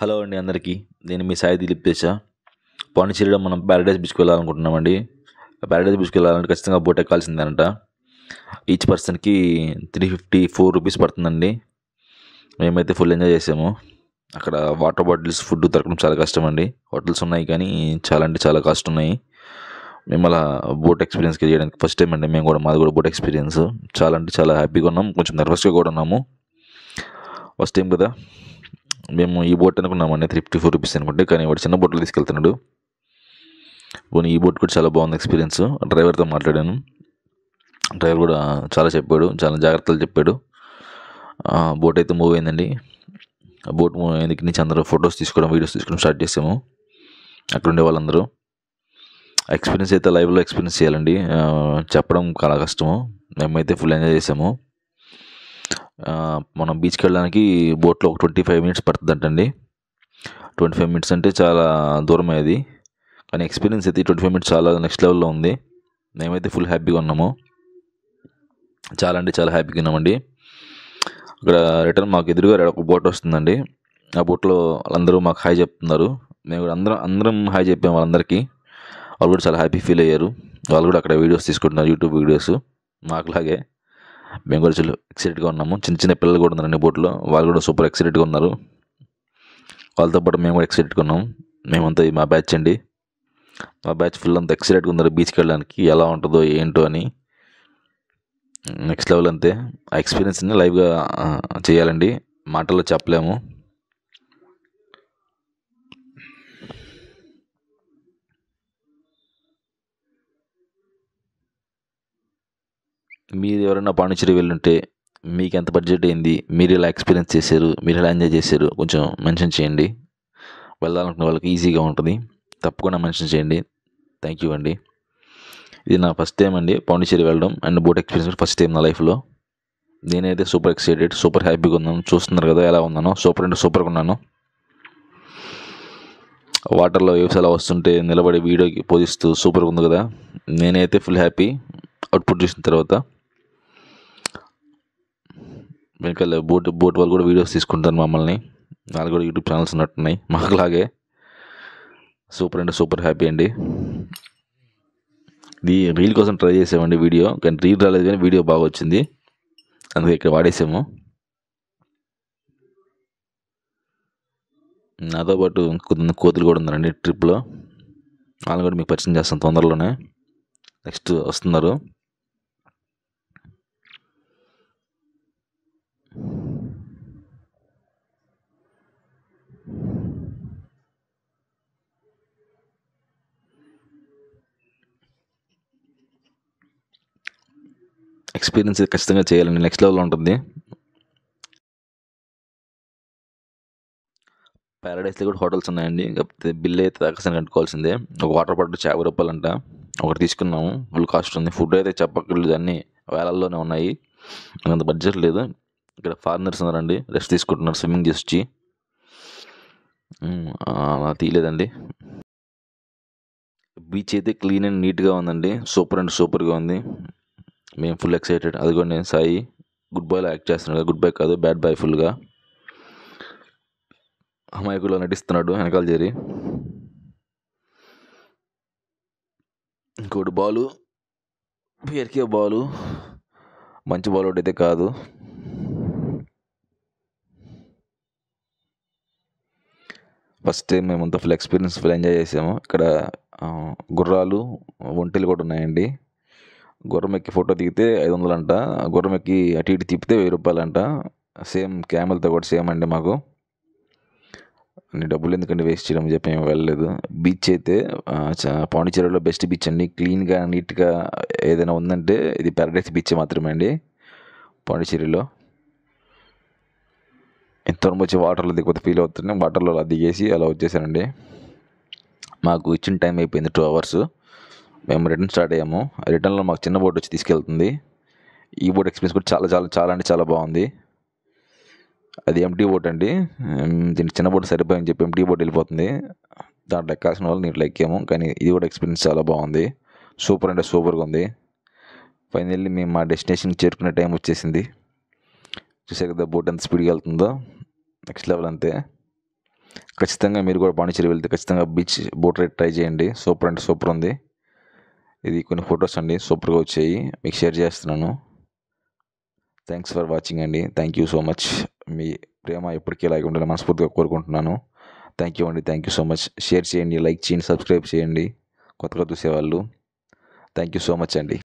hello అండి అందరికీ నేను మీ సాయి దిలీప్ దేశ పాండిచేరిలో మనం ప్యారడైజ్ బీచ్కి వెళ్ళాలనుకుంటున్నామండి ప్యారడైజ్ బీచ్కి వెళ్ళాలంటే ఖచ్చితంగా బోట్ ఎక్కాల్సిందనంట ఈచ్ పర్సన్కి త్రీ ఫిఫ్టీ ఫోర్ రూపీస్ పడుతుందండి మేమైతే ఫుల్ ఎంజాయ్ చేసాము అక్కడ వాటర్ బాటిల్స్ ఫుడ్ దొరకడం చాలా కష్టం అండి హోటల్స్ ఉన్నాయి కానీ చాలా అంటే చాలా కాస్ట్ ఉన్నాయి మేము అలా బోట్ ఎక్స్పీరియన్స్కి చేయడానికి ఫస్ట్ టైం అండి మేము కూడా మాది కూడా బోట్ ఎక్స్పీరియన్స్ చాలా అంటే చాలా హ్యాపీగా ఉన్నాం కొంచెం నర్వస్గా కూడా ఉన్నాము ఫస్ట్ టైం కదా మేము ఈ బోట్ అనుకున్నామండి త్రీ ఫిఫ్టీ ఫోర్ రూపీస్ అనుకుంటే కానీ వాడు చిన్న బోట్లో తీసుకెళ్తున్నాడు పోనీ ఈ బోట్ కూడా చాలా బాగుంది ఎక్స్పీరియన్స్ డ్రైవర్తో మాట్లాడాను డ్రైవర్ కూడా చాలా చెప్పాడు చాలా జాగ్రత్తలు చెప్పాడు బోట్ అయితే మూవ్ అయిందండి బోట్ మూవ్ అయ్యేందుకు నుంచి అందరూ ఫొటోస్ తీసుకోవడం వీడియోస్ తీసుకోవడం స్టార్ట్ చేసాము అక్కడ ఉండే వాళ్ళందరూ ఎక్స్పీరియన్స్ అయితే లైవ్లో ఎక్స్పీరియన్స్ చేయాలండి చెప్పడం చాలా కష్టము మేమైతే ఫుల్ ఎంజాయ్ చేసాము మనం బీచ్కి వెళ్ళడానికి బోట్లో ఒక ట్వంటీ ఫైవ్ మినిట్స్ పడుతుందంటండి ట్వంటీ ఫైవ్ మినిట్స్ అంటే చాలా దూరం అయ్యేది కానీ ఎక్స్పీరియన్స్ అయితే ట్వంటీ ఫైవ్ మినిట్స్ చాలా నెక్స్ట్ లెవెల్లో ఉంది మేమైతే ఫుల్ హ్యాపీగా ఉన్నాము చాలా అంటే చాలా హ్యాపీగా ఉన్నామండి అక్కడ రిటర్న్ మాకు ఎదురుగా ఒక బోట్ వస్తుందండి ఆ బోట్లో వాళ్ళందరూ మాకు హాయ్ చెప్తున్నారు మేము కూడా అందరం అందరం హాయ్ చెప్పాము వాళ్ళందరికీ వాళ్ళు కూడా చాలా హ్యాపీ ఫీల్ అయ్యారు వాళ్ళు కూడా అక్కడ వీడియోస్ తీసుకుంటున్నారు యూట్యూబ్ వీడియోస్ మాకులాగే మేము కూడా చాలా ఎక్సైటెడ్గా ఉన్నాము చిన్న చిన్న పిల్లలు కూడా ఉన్నారు అన్ని బోట్లో వాళ్ళు కూడా సూపర్ ఎక్సైటెడ్గా ఉన్నారు వాళ్ళతో పాటు మేము కూడా ఎక్సైటెడ్గా ఉన్నాం మేమంతా మా బ్యాచ్ అండి మా బ్యాచ్ ఫుల్ అంతా ఎక్సైటెడ్గా ఉన్నారు బీచ్కి వెళ్ళడానికి ఎలా ఉంటుందో ఏంటో అని నెక్స్ట్ లెవెల్ అంతే ఆ ఎక్స్పీరియన్స్ని లైవ్గా చేయాలండి మాటల్లో చెప్పలేము మీరు ఎవరైనా పాండిచ్చేరి వెళ్ళుంటే మీకు ఎంత బడ్జెట్ అయింది మీరు ఇలా ఎక్స్పీరియన్స్ చేశారు మీరు ఇలా ఎంజాయ్ చేశారు కొంచెం మెన్షన్ చేయండి వెళ్ళాలనుకున్న వాళ్ళకి ఈజీగా ఉంటుంది తప్పకుండా మెన్షన్ చేయండి థ్యాంక్ యూ అండి ఇది నా ఫస్ట్ టైం అండి పాండిచ్చేరి వెళ్ళడం and boat experience first time నా లైఫ్లో నేనైతే సూపర్ ఎక్సైటెడ్ సూపర్ హ్యాపీగా ఉన్నాను చూస్తున్నారు కదా ఎలా ఉన్నాను సూపర్ అంటే సూపర్గా ఉన్నాను వాటర్లో వేవ్స్ అలా వస్తుంటే నిలబడి వీడియోకి పోదిస్తూ సూపర్గా ఉంది కదా నేనైతే ఫుల్ హ్యాపీ అవుట్పుట్ చూసిన తర్వాత వెనకాల బోట్ బోట్ వాళ్ళు కూడా వీడియోస్ తీసుకుంటారు మమ్మల్ని వాళ్ళు కూడా యూట్యూబ్ ఛానల్స్ ఉన్నట్టున్నాయి మాకులాగే సూపర్ అండి సూపర్ హ్యాపీ అండి ఇది రీల్ కోసం ట్రై చేసామండి వీడియో కానీ రీల్ రాలేదు కానీ వీడియో బాగా వచ్చింది అందుకే ఇక్కడ వాడేసాము నాతో పాటు కొంత కోతులు కూడా ఉన్నారండి ట్రిప్లో వాళ్ళని కూడా మీకు పరిచయం చేస్తాం తొందరలోనే నెక్స్ట్ వస్తున్నారు ఎక్స్పీరియన్స్ ఖచ్చితంగా చేయాలండి నెక్స్ట్ లెవెల్ ఉంటుంది ప్యారడైస్లో కూడా హోటల్స్ ఉన్నాయండి కాకపోతే బిల్ అయితే దాకా కట్టుకోవాల్సిందే ఒక వాటర్ బాటిల్ యాభై రూపాయలంట ఒకటి తీసుకున్నాము ఫుల్ కాస్ట్ ఉంది ఫుడ్ అయితే చెప్పకూడదు అన్ని వేలల్లోనే ఉన్నాయి అంత బడ్జెట్ లేదు ఇక్కడ ఫారినర్స్ ఉన్నారండి రెస్ట్ తీసుకుంటున్నారు స్విమ్మింగ్ చేసి అలా తీయలేదండి బీచ్ అయితే క్లీన్ అండ్ నీట్గా ఉందండి సూపర్ అండ్ సూపర్గా ఉంది మేము ఫుల్ ఎక్సైటెడ్ అది కూడా నేను సాయి గుడ్ బాయ్లో యాక్ట్ చేస్తున్నాడు గుడ్ బాయ్ కాదు బ్యాడ్ బాయ్ ఫుల్గా అమాయకుల్లో నటిస్తున్నాడు వెనకాల చేరి ఇంకోటి బాలు పేరికే బాలు మంచి బాల్ ఒకటి అయితే కాదు ఫస్ట్ టైం మేమంతా ఫుల్ ఎక్స్పీరియన్స్ ఫుల్ ఎంజాయ్ చేసాము ఇక్కడ గుర్రాలు ఒంటెలు కూడా ఉన్నాయండి గుర్రమెక్కి ఫోటో దిగితే ఐదు వందలు అంట గుర్రమెక్కి అటు ఇటు తిప్పితే వెయ్యి రూపాయలు అంట సేమ్ క్యామెల్తో కూడా సేమ్ అండి మాకు డబ్బులు ఎందుకంటే వేస్ట్ చేయడం చెప్పి మేము వెళ్ళలేదు బీచ్ అయితే పాండిచేరిలో బెస్ట్ బీచ్ అండి క్లీన్గా నీట్గా ఏదైనా ఉందంటే ఇది పారాడైస్ బీచ్ మాత్రమే అండి పాండిచేరిలో ఎంత వచ్చి వాటర్లో దిగిపోతే ఫీల్ అవుతున్నాం వాటర్లో అలా దిగేసి అలా వచ్చేసానండి మాకు ఇచ్చిన టైం అయిపోయింది టూ అవర్స్ మేము రిటర్న్ స్టార్ట్ అయ్యాము రిటర్న్లో మాకు చిన్న బోర్డు వచ్చి తీసుకెళ్తుంది ఈ బోర్డు ఎక్స్పీరియన్స్ కూడా చాలా చాలా చాలా అంటే చాలా బాగుంది అది ఎంటీ బోట్ అండి దీనికి చిన్న బోట్ సరిపోయని చెప్పి ఎంటీ బోట్ వెళ్ళిపోతుంది దాంట్లో ఎక్కాల్సిన వాళ్ళు నీటిలో ఎక్కాము కానీ ఇది కూడా ఎక్స్పీరియన్స్ చాలా బాగుంది సూపర్ అంటే సూపర్గా ఉంది ఫైనల్లీ మేము మా డెస్టినేషన్ చేరుకునే టైం వచ్చేసింది చూసే కదా బోట్ ఎంత స్పీడ్గా వెళ్తుందో నెక్స్ట్ లెవెల్ అంతే ఖచ్చితంగా మీరు కూడా పాండిచేరి వెళ్తే ఖచ్చితంగా బీచ్ బోట్ రైడ్ ట్రై చేయండి సూపర్ అంటే సూపర్ ఉంది ఇది కొన్ని ఫొటోస్ అండి సూపర్గా వచ్చాయి మీకు షేర్ చేస్తున్నాను థ్యాంక్స్ ఫర్ వాచింగ్ అండి థ్యాంక్ యూ సో మచ్ మీ ప్రేమ ఎప్పటికీ ఇలాగే ఉండాలి మనస్ఫూర్తిగా కోరుకుంటున్నాను థ్యాంక్ యూ అండి thank you so much share చేయండి లైక్ చేయండి సబ్స్క్రైబ్ చేయండి కొత్తగా చూసేవాళ్ళు థ్యాంక్ యూ సో మచ్ అండి